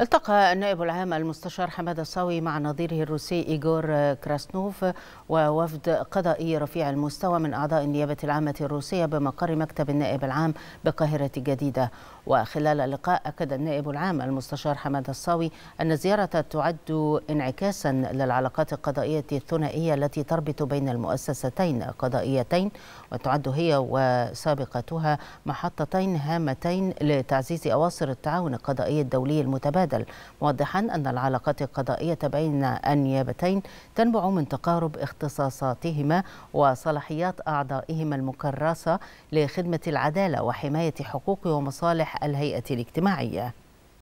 التقى النائب العام المستشار حمادة الصاوي مع نظيره الروسي إيغور كراسنوف ووفد قضائي رفيع المستوى من أعضاء النيابة العامة الروسية بمقر مكتب النائب العام بقاهرة الجديدة وخلال اللقاء أكد النائب العام المستشار حمادة الصاوي أن الزيارة تعد انعكاسا للعلاقات القضائية الثنائية التي تربط بين المؤسستين القضائيتين وتعد هي وسابقتها محطتين هامتين لتعزيز أواصر التعاون القضائي الدولي المتبادل الجدل موضحا أن العلاقات القضائية بين النيابتين تنبع من تقارب اختصاصاتهما وصلاحيات أعضائهما المكرسة لخدمة العدالة وحماية حقوق ومصالح الهيئة الاجتماعية